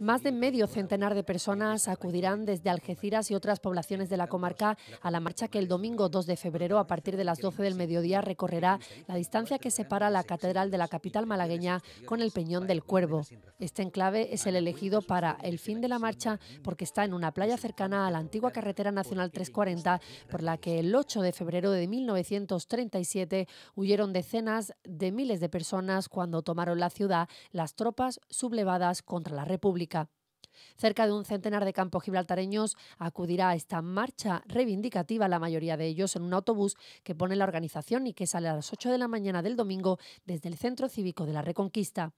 Más de medio centenar de personas acudirán desde Algeciras y otras poblaciones de la comarca a la marcha que el domingo 2 de febrero a partir de las 12 del mediodía recorrerá la distancia que separa la catedral de la capital malagueña con el Peñón del Cuervo. Este enclave es el elegido para el fin de la marcha porque está en una playa cercana a la antigua carretera nacional 340 por la que el 8 de febrero de 1937 huyeron decenas de miles de personas cuando tomaron la ciudad las tropas sublevadas contra la República. Cerca de un centenar de campos gibraltareños acudirá a esta marcha reivindicativa, la mayoría de ellos en un autobús que pone la organización y que sale a las 8 de la mañana del domingo desde el Centro Cívico de la Reconquista.